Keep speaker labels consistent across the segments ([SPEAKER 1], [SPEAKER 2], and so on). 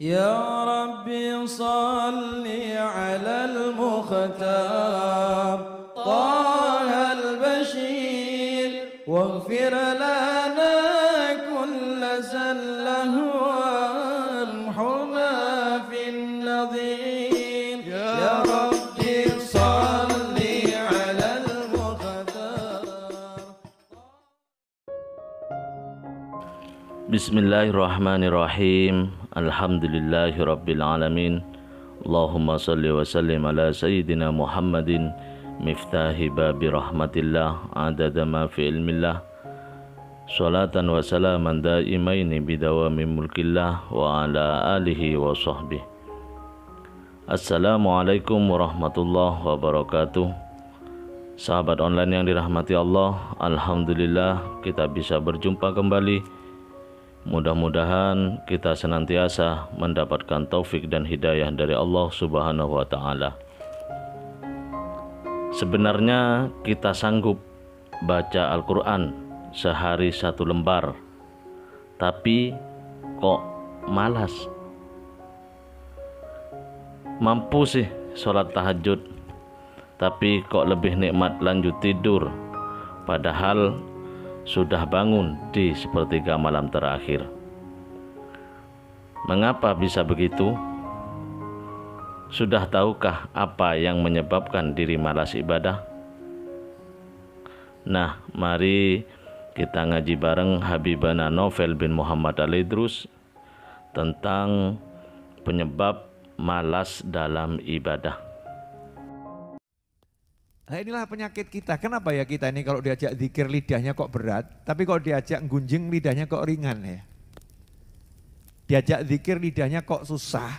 [SPEAKER 1] يا ربي صل على المختار طه البشير واغفر له Bismillahirrahmanirrahim. Alhamdulillahirabbil Allahumma salli wa sallim ala sayyidina Muhammadin miftahi babi rahmatillah adadama ma fi ilmillah. Salatan wa salaman daimaini bidawami mulkillah wa ala alihi wa sahbihi. Assalamualaikum warahmatullahi wabarakatuh. Sahabat online yang dirahmati Allah, alhamdulillah kita bisa berjumpa kembali Mudah-mudahan kita senantiasa mendapatkan taufik dan hidayah dari Allah Subhanahu wa taala. Sebenarnya kita sanggup baca Al-Qur'an sehari satu lembar. Tapi kok malas? Mampu sih sholat tahajud, tapi kok lebih nikmat lanjut tidur. Padahal sudah bangun di sepertiga malam terakhir. Mengapa bisa begitu? Sudah tahukah apa yang menyebabkan diri malas ibadah? Nah, mari kita ngaji bareng Habibana Novel bin Muhammad Al Idrus tentang penyebab malas dalam ibadah.
[SPEAKER 2] Nah inilah penyakit kita. Kenapa ya kita ini kalau diajak zikir lidahnya kok berat, tapi kalau diajak gunjing lidahnya kok ringan ya. Diajak zikir lidahnya kok susah,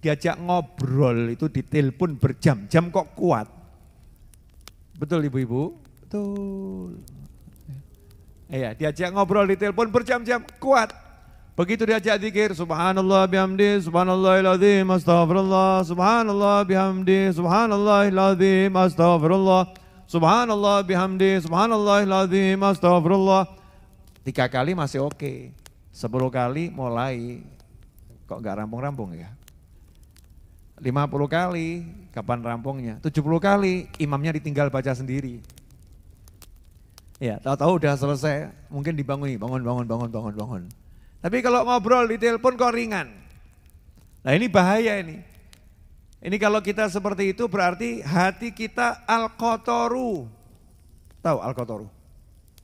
[SPEAKER 2] diajak ngobrol itu ditelepon berjam-jam kok kuat. Betul ibu-ibu? Betul. Iya, diajak ngobrol di telepon berjam-jam kuat. Begitu diajak zikir, subhanallah bihamdi, iladim, astaghfirullah subhanallah bihamdi, iladim, astaghfirullah subhanallah bihamdi, iladim, astaghfirullah Tiga kali masih oke, sepuluh kali mulai, kok nggak rampung-rampung ya? Lima puluh kali, kapan rampungnya? Tujuh puluh kali, imamnya ditinggal baca sendiri. Ya, tahu-tahu udah selesai, mungkin dibangun, bangun, bangun, bangun, bangun, bangun. Tapi kalau ngobrol di telepon kok ringan. Nah ini bahaya ini. Ini kalau kita seperti itu berarti hati kita al-kotoru. Tahu al-kotoru?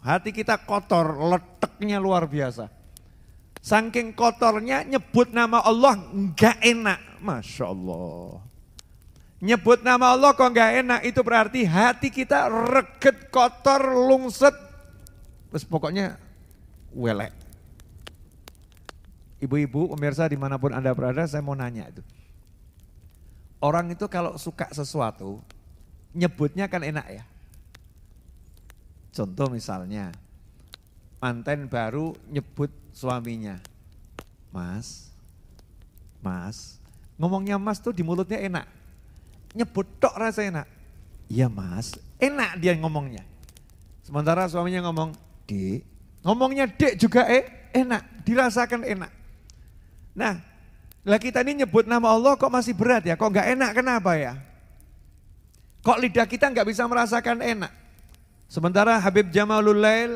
[SPEAKER 2] Hati kita kotor, leteknya luar biasa. Saking kotornya nyebut nama Allah enggak enak. Masya Allah. Nyebut nama Allah kok enggak enak itu berarti hati kita reket kotor, lungset. Terus pokoknya welek ibu-ibu, pemirsa dimanapun Anda berada, saya mau nanya itu. Orang itu kalau suka sesuatu, nyebutnya kan enak ya. Contoh misalnya, manten baru nyebut suaminya, Mas, Mas, ngomongnya Mas tuh di mulutnya enak. Nyebut tok rasa enak. Iya Mas, enak dia ngomongnya. Sementara suaminya ngomong, Dek, ngomongnya Dek juga eh, enak, dirasakan enak. Nah, lah kita ini nyebut nama Allah kok masih berat ya, kok nggak enak kenapa ya? Kok lidah kita nggak bisa merasakan enak? Sementara Habib Jamalul Lail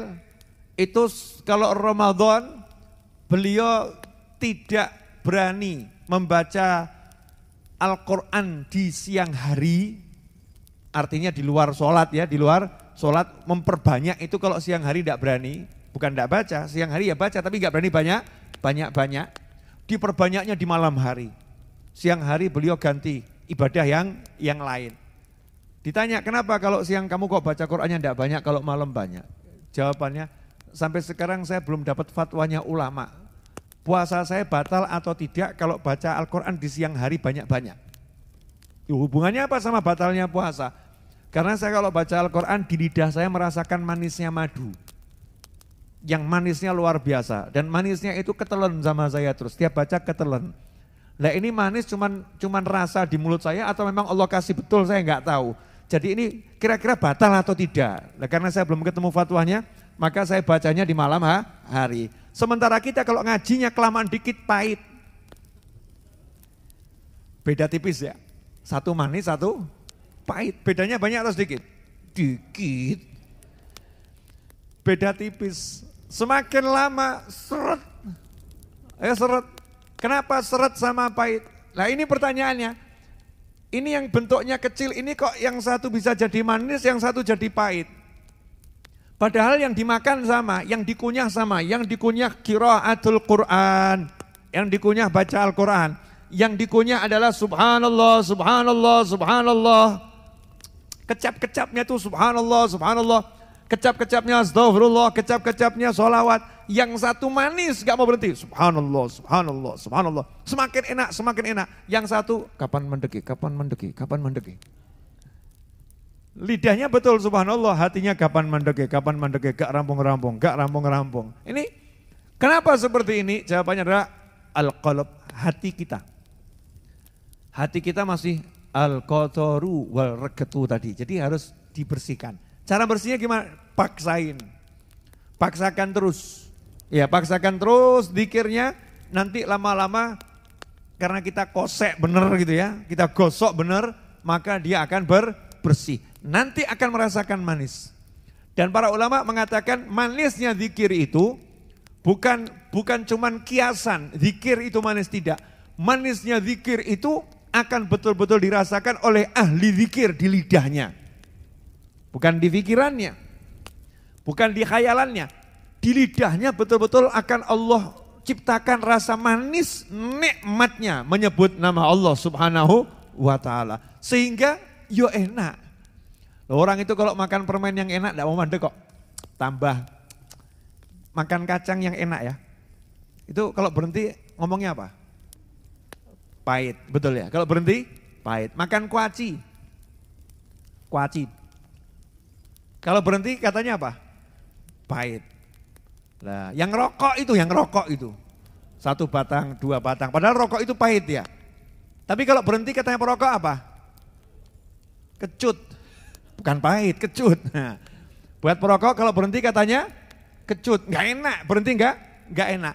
[SPEAKER 2] itu kalau Ramadan beliau tidak berani membaca Al-Quran di siang hari, artinya di luar sholat ya, di luar sholat memperbanyak itu kalau siang hari tidak berani, bukan tidak baca, siang hari ya baca tapi nggak berani banyak, banyak-banyak diperbanyaknya di malam hari. Siang hari beliau ganti ibadah yang yang lain. Ditanya, kenapa kalau siang kamu kok baca Qur'annya tidak banyak, kalau malam banyak? Jawabannya, sampai sekarang saya belum dapat fatwanya ulama. Puasa saya batal atau tidak kalau baca Al-Quran di siang hari banyak-banyak. Hubungannya apa sama batalnya puasa? Karena saya kalau baca Al-Quran di lidah saya merasakan manisnya madu yang manisnya luar biasa dan manisnya itu ketelan sama saya terus tiap baca ketelan. nah ini manis cuman cuman rasa di mulut saya atau memang Allah kasih betul saya nggak tahu jadi ini kira-kira batal atau tidak nah, karena saya belum ketemu fatwanya maka saya bacanya di malam hari sementara kita kalau ngajinya kelamaan dikit pahit beda tipis ya satu manis satu pahit bedanya banyak atau sedikit dikit beda tipis Semakin lama seret. Ya seret. Kenapa seret sama pahit? Nah ini pertanyaannya. Ini yang bentuknya kecil, ini kok yang satu bisa jadi manis, yang satu jadi pahit. Padahal yang dimakan sama, yang dikunyah sama, yang dikunyah kiraatul Quran, yang dikunyah baca Al-Quran. Yang dikunyah adalah subhanallah, subhanallah, subhanallah. Kecap-kecapnya itu subhanallah, subhanallah Kecap-kecapnya astagfirullah, kecap-kecapnya sholawat. Yang satu manis gak mau berhenti. Subhanallah, subhanallah, subhanallah. Semakin enak, semakin enak. Yang satu kapan mendeki, kapan mendeki, kapan mendeki. Lidahnya betul subhanallah, hatinya kapan mendeki, kapan mendeki, gak rampung-rampung, gak rampung-rampung. Ini kenapa seperti ini? Jawabannya adalah al qalab hati kita. Hati kita masih al-kotoru wal regetu tadi. Jadi harus dibersihkan Cara bersihnya gimana? Paksain. Paksakan terus. Ya paksakan terus dikirnya nanti lama-lama karena kita kosek bener gitu ya, kita gosok bener, maka dia akan berbersih. Nanti akan merasakan manis. Dan para ulama mengatakan manisnya zikir itu bukan bukan cuman kiasan, zikir itu manis tidak. Manisnya zikir itu akan betul-betul dirasakan oleh ahli zikir di lidahnya. Bukan di pikirannya, bukan di khayalannya. Di lidahnya betul-betul akan Allah ciptakan rasa manis nikmatnya menyebut nama Allah Subhanahu wa taala. Sehingga yo enak. Orang itu kalau makan permen yang enak tidak mau mandek kok. Tambah makan kacang yang enak ya. Itu kalau berhenti ngomongnya apa? Pahit, betul ya. Kalau berhenti pahit. Makan kuaci. Kuaci kalau berhenti katanya apa? Pahit. Nah, yang rokok itu, yang rokok itu. Satu batang, dua batang. Padahal rokok itu pahit ya. Tapi kalau berhenti katanya perokok apa? Kecut. Bukan pahit, kecut. Nah, buat perokok kalau berhenti katanya kecut. Gak enak, berhenti gak? Gak enak.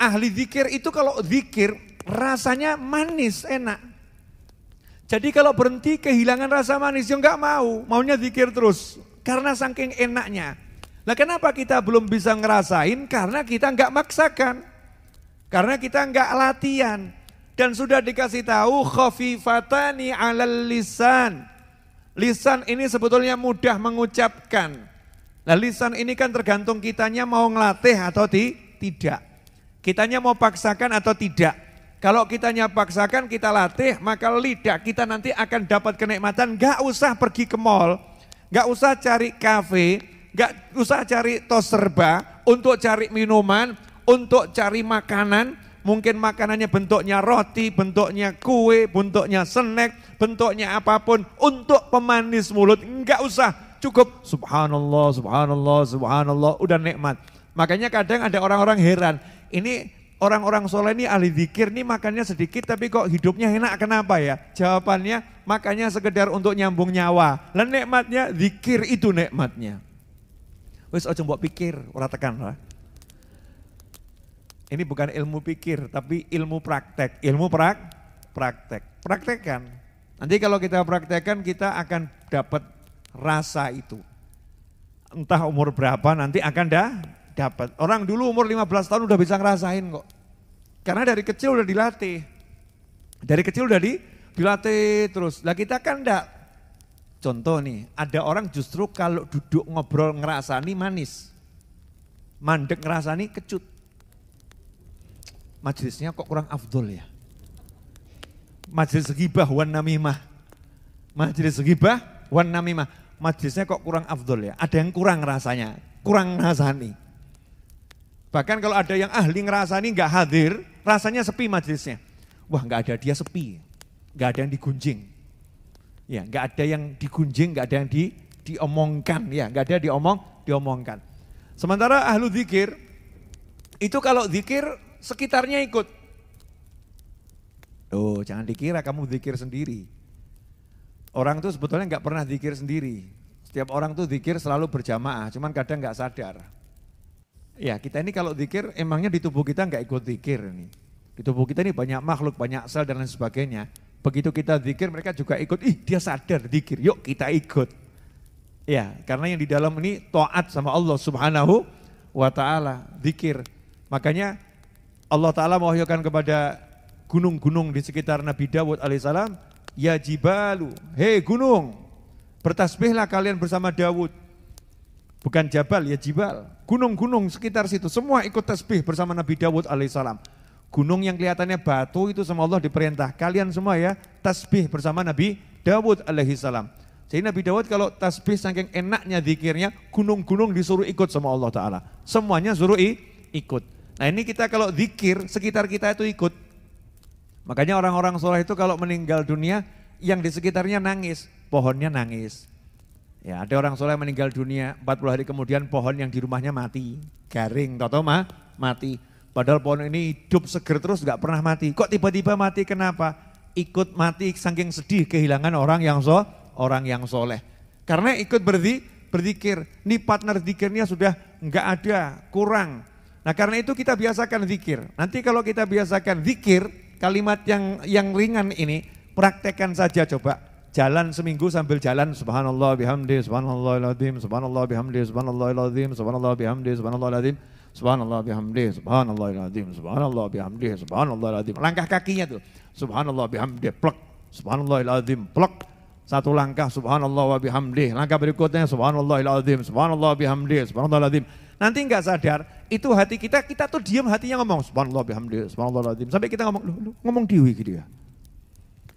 [SPEAKER 2] Ahli zikir itu kalau zikir rasanya manis, enak. Jadi kalau berhenti kehilangan rasa manis, ya nggak mau, maunya zikir terus. Karena saking enaknya. Nah kenapa kita belum bisa ngerasain? Karena kita nggak maksakan. Karena kita nggak latihan. Dan sudah dikasih tahu khafifatani alal lisan. Lisan ini sebetulnya mudah mengucapkan. Nah lisan ini kan tergantung kitanya mau ngelatih atau di, tidak. Kitanya mau paksakan atau tidak. Kalau kitanya paksakan kita latih maka lidah kita nanti akan dapat kenikmatan. Gak usah pergi ke mall Gak usah cari kafe, gak usah cari tos serba untuk cari minuman, untuk cari makanan. Mungkin makanannya bentuknya roti, bentuknya kue, bentuknya snack, bentuknya apapun. Untuk pemanis mulut, nggak usah. Cukup subhanallah, subhanallah, subhanallah, udah nikmat. Makanya kadang ada orang-orang heran, ini orang-orang soleh ini ahli zikir ini makannya sedikit tapi kok hidupnya enak kenapa ya? Jawabannya Makanya sekedar untuk nyambung nyawa. Lah nikmatnya zikir itu nikmatnya. Wis aja mbok pikir, ora tekan ora. Ini bukan ilmu pikir, tapi ilmu praktek. Ilmu prak, praktek. Praktekkan. Nanti kalau kita praktekkan, kita akan dapat rasa itu. Entah umur berapa, nanti akan dah dapat. Orang dulu umur 15 tahun udah bisa ngerasain kok. Karena dari kecil udah dilatih. Dari kecil udah di, dilatih terus. Lah kita kan enggak. Contoh nih, ada orang justru kalau duduk ngobrol ngerasani manis. Mandek ngerasani kecut. Majelisnya kok kurang afdol ya. Majelis gibah wan namimah. Majelis gibah wan namimah. Majelisnya kok kurang afdol ya. Ada yang kurang rasanya, kurang ngerasani. Bahkan kalau ada yang ahli ngerasani nggak hadir, rasanya sepi majelisnya. Wah nggak ada dia sepi nggak ada yang digunjing. Ya, nggak ada yang digunjing, nggak ada yang di, diomongkan. Ya, nggak ada diomong, diomongkan. Sementara ahlu zikir, itu kalau zikir sekitarnya ikut. Oh, jangan dikira kamu zikir sendiri. Orang itu sebetulnya nggak pernah zikir sendiri. Setiap orang tuh zikir selalu berjamaah, cuman kadang nggak sadar. Ya kita ini kalau zikir emangnya di tubuh kita nggak ikut zikir nih. Di tubuh kita ini banyak makhluk, banyak sel dan lain sebagainya. Begitu kita zikir mereka juga ikut, ih dia sadar zikir, yuk kita ikut. Ya, karena yang di dalam ini taat sama Allah Subhanahu wa taala, zikir. Makanya Allah taala mewahyukan kepada gunung-gunung di sekitar Nabi Dawud alaihissalam, ya jibalu, hei gunung, bertasbihlah kalian bersama Dawud. Bukan jabal, ya jibal. Gunung-gunung sekitar situ, semua ikut tasbih bersama Nabi Dawud alaihissalam. Gunung yang kelihatannya batu itu sama Allah diperintah. Kalian semua ya, tasbih bersama Nabi Dawud alaihi salam. Jadi Nabi Dawud kalau tasbih saking enaknya zikirnya, gunung-gunung disuruh ikut sama Allah Ta'ala. Semuanya suruh ikut. Nah ini kita kalau zikir, sekitar kita itu ikut. Makanya orang-orang soleh itu kalau meninggal dunia, yang di sekitarnya nangis, pohonnya nangis. Ya, ada orang soleh meninggal dunia, 40 hari kemudian pohon yang di rumahnya mati, garing, tau mah mati. Padahal pohon ini hidup seger terus nggak pernah mati. Kok tiba-tiba mati kenapa? Ikut mati saking sedih kehilangan orang yang so, orang yang soleh. Karena ikut berdi, berzikir. Ini partner zikirnya sudah nggak ada, kurang. Nah karena itu kita biasakan zikir. Nanti kalau kita biasakan zikir, kalimat yang yang ringan ini, praktekkan saja coba jalan seminggu sambil jalan subhanallah bihamdi aladim subhanallah bihamdi aladim subhanallah bihamdi aladim subhanallah bihamdi aladim subhanallah bihamdi aladim langkah kakinya tuh subhanallah bihamdi subhanallah aladim plak satu langkah subhanallah wa bihamdi langkah berikutnya subhanallah aladim subhanallah bihamdi aladim nanti enggak sadar itu hati kita kita tuh diam hatinya ngomong subhanallah bihamdi aladim sampai kita ngomong ngomong diwi gitu ya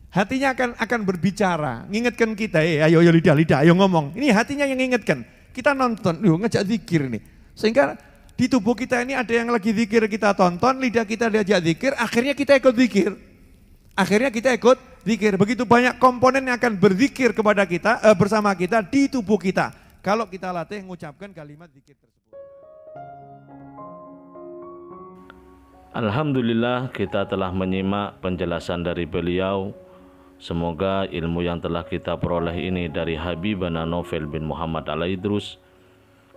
[SPEAKER 2] Hatinya akan akan berbicara, ngingetkan kita, eh ayo ayo lidah lidah, ayo ngomong. Ini hatinya yang ngingetkan. Kita nonton, yuk ngejak zikir nih. Sehingga di tubuh kita ini ada yang lagi zikir kita tonton, lidah kita diajak zikir, akhirnya kita ikut zikir. Akhirnya kita ikut zikir. Begitu banyak komponen yang akan berzikir kepada kita eh, bersama kita di tubuh kita. Kalau kita latih mengucapkan kalimat zikir tersebut.
[SPEAKER 1] Alhamdulillah kita telah menyimak penjelasan dari beliau Semoga ilmu yang telah kita peroleh ini dari Habibana Novel bin Muhammad Alaidrus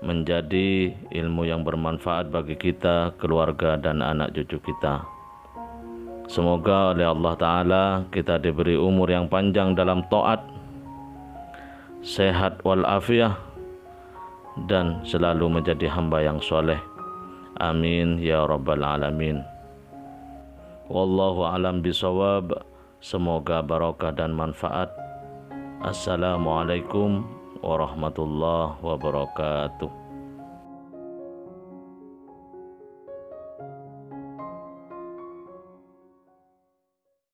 [SPEAKER 1] menjadi ilmu yang bermanfaat bagi kita, keluarga dan anak cucu kita. Semoga oleh Allah Ta'ala kita diberi umur yang panjang dalam to'at, sehat walafiah, dan selalu menjadi hamba yang soleh. Amin ya Rabbal Alamin. Wallahu alam bisawab. Semoga barokah dan manfaat. Assalamualaikum warahmatullahi wabarakatuh.